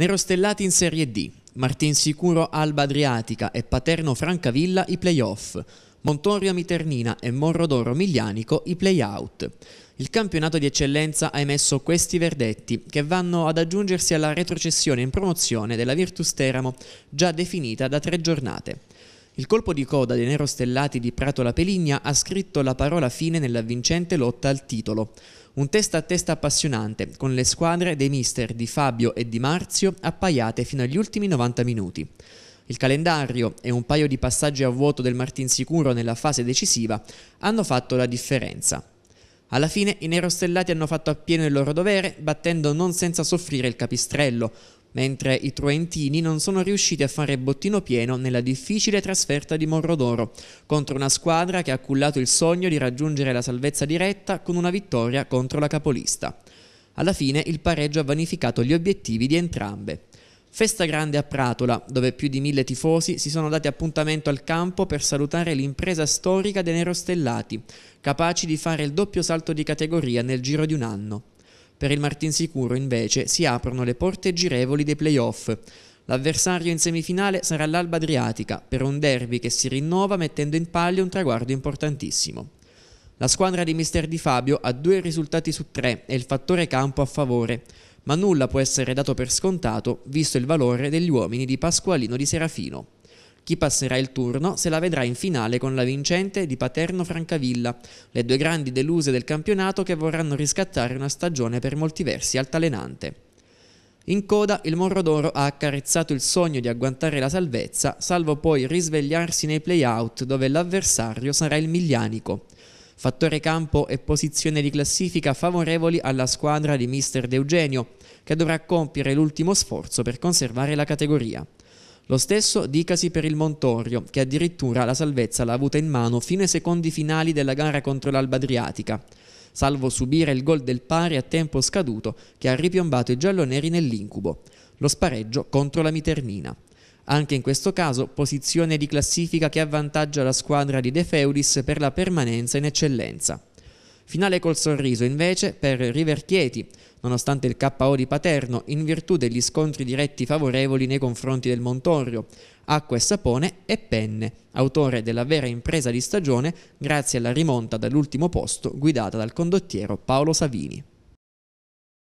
Nerostellati in Serie D, Martinsicuro Alba Adriatica e Paterno Francavilla i playoff, Montorio Miternina e Morrodoro Miglianico i playout. Il campionato di eccellenza ha emesso questi verdetti, che vanno ad aggiungersi alla retrocessione in promozione della Virtus Teramo, già definita da tre giornate. Il colpo di coda dei Nerostellati di Prato La Peligna ha scritto la parola fine nella vincente lotta al titolo. Un testa a testa appassionante, con le squadre dei mister di Fabio e di Marzio appaiate fino agli ultimi 90 minuti. Il calendario e un paio di passaggi a vuoto del Martinsicuro nella fase decisiva hanno fatto la differenza. Alla fine i nerostellati hanno fatto appieno il loro dovere, battendo non senza soffrire il capistrello, mentre i truentini non sono riusciti a fare bottino pieno nella difficile trasferta di Morrodoro, contro una squadra che ha cullato il sogno di raggiungere la salvezza diretta con una vittoria contro la capolista. Alla fine il pareggio ha vanificato gli obiettivi di entrambe. Festa grande a Pratola, dove più di mille tifosi si sono dati appuntamento al campo per salutare l'impresa storica dei Nerostellati, capaci di fare il doppio salto di categoria nel giro di un anno. Per il Martinsicuro, invece, si aprono le porte girevoli dei playoff. L'avversario in semifinale sarà l'Alba Adriatica, per un derby che si rinnova mettendo in palio un traguardo importantissimo. La squadra di Mister Di Fabio ha due risultati su tre e il fattore campo a favore, ma nulla può essere dato per scontato visto il valore degli uomini di Pasqualino di Serafino. Chi passerà il turno se la vedrà in finale con la vincente di Paterno Francavilla, le due grandi deluse del campionato che vorranno riscattare una stagione per molti versi altalenante. In coda il Morro d'Oro ha accarezzato il sogno di agguantare la salvezza, salvo poi risvegliarsi nei play-out dove l'avversario sarà il Miglianico. Fattore campo e posizione di classifica favorevoli alla squadra di mister De Eugenio, che dovrà compiere l'ultimo sforzo per conservare la categoria. Lo stesso dicasi per il Montorio, che addirittura la salvezza l'ha avuta in mano fino ai secondi finali della gara contro l'Alba Adriatica, salvo subire il gol del pari a tempo scaduto che ha ripiombato i gialloneri nell'incubo, lo spareggio contro la Miternina. Anche in questo caso posizione di classifica che avvantaggia la squadra di De Feudis per la permanenza in eccellenza. Finale col sorriso invece per River Chieti, nonostante il KO di Paterno in virtù degli scontri diretti favorevoli nei confronti del Montorio, Acqua e Sapone e Penne, autore della vera impresa di stagione grazie alla rimonta dall'ultimo posto guidata dal condottiero Paolo Savini.